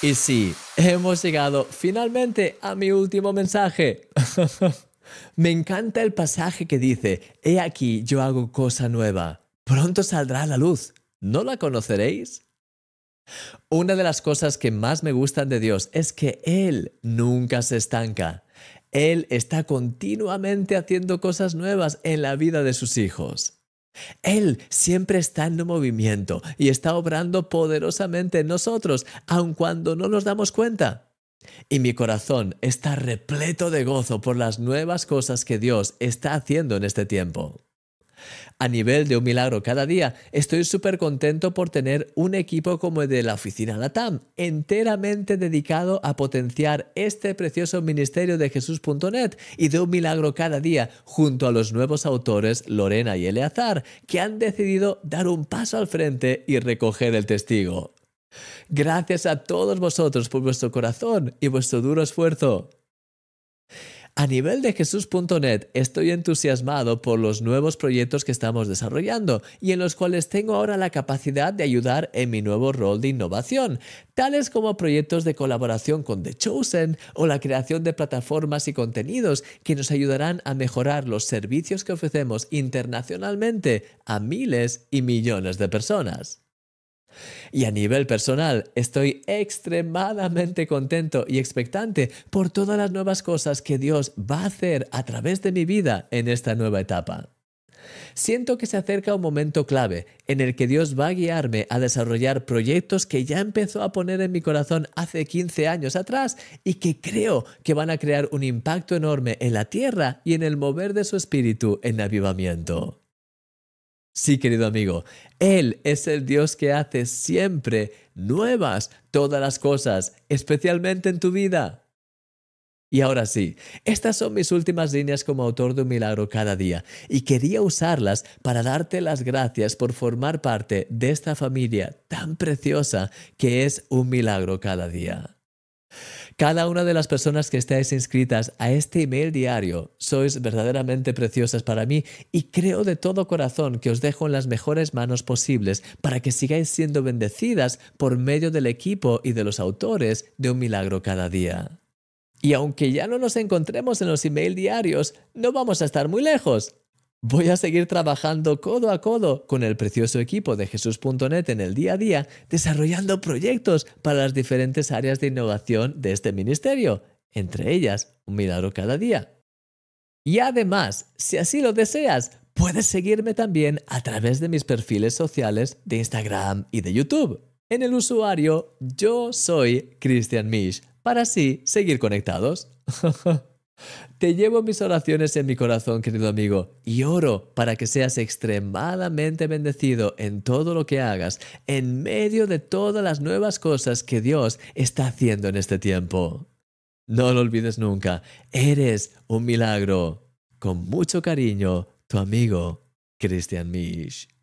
Y sí, hemos llegado finalmente a mi último mensaje. Me encanta el pasaje que dice, He aquí yo hago cosa nueva, pronto saldrá la luz, ¿no la conoceréis? Una de las cosas que más me gustan de Dios es que Él nunca se estanca. Él está continuamente haciendo cosas nuevas en la vida de sus hijos. Él siempre está en movimiento y está obrando poderosamente en nosotros, aun cuando no nos damos cuenta. Y mi corazón está repleto de gozo por las nuevas cosas que Dios está haciendo en este tiempo. A nivel de un milagro cada día, estoy súper contento por tener un equipo como el de la oficina Latam, enteramente dedicado a potenciar este precioso ministerio de Jesús.net y de un milagro cada día, junto a los nuevos autores Lorena y Eleazar, que han decidido dar un paso al frente y recoger el testigo. Gracias a todos vosotros por vuestro corazón y vuestro duro esfuerzo. A nivel de jesús.net estoy entusiasmado por los nuevos proyectos que estamos desarrollando y en los cuales tengo ahora la capacidad de ayudar en mi nuevo rol de innovación, tales como proyectos de colaboración con The Chosen o la creación de plataformas y contenidos que nos ayudarán a mejorar los servicios que ofrecemos internacionalmente a miles y millones de personas. Y a nivel personal, estoy extremadamente contento y expectante por todas las nuevas cosas que Dios va a hacer a través de mi vida en esta nueva etapa. Siento que se acerca un momento clave en el que Dios va a guiarme a desarrollar proyectos que ya empezó a poner en mi corazón hace 15 años atrás y que creo que van a crear un impacto enorme en la tierra y en el mover de su espíritu en avivamiento. Sí, querido amigo, Él es el Dios que hace siempre nuevas todas las cosas, especialmente en tu vida. Y ahora sí, estas son mis últimas líneas como autor de un milagro cada día y quería usarlas para darte las gracias por formar parte de esta familia tan preciosa que es un milagro cada día. Cada una de las personas que estáis inscritas a este email diario sois verdaderamente preciosas para mí y creo de todo corazón que os dejo en las mejores manos posibles para que sigáis siendo bendecidas por medio del equipo y de los autores de un milagro cada día. Y aunque ya no nos encontremos en los email diarios, no vamos a estar muy lejos. Voy a seguir trabajando codo a codo con el precioso equipo de Jesús.net en el día a día, desarrollando proyectos para las diferentes áreas de innovación de este ministerio, entre ellas un milagro cada día. Y además, si así lo deseas, puedes seguirme también a través de mis perfiles sociales de Instagram y de YouTube, en el usuario yo soy Christian Misch, para así seguir conectados. Te llevo mis oraciones en mi corazón, querido amigo, y oro para que seas extremadamente bendecido en todo lo que hagas, en medio de todas las nuevas cosas que Dios está haciendo en este tiempo. No lo olvides nunca, eres un milagro. Con mucho cariño, tu amigo, Christian Misch.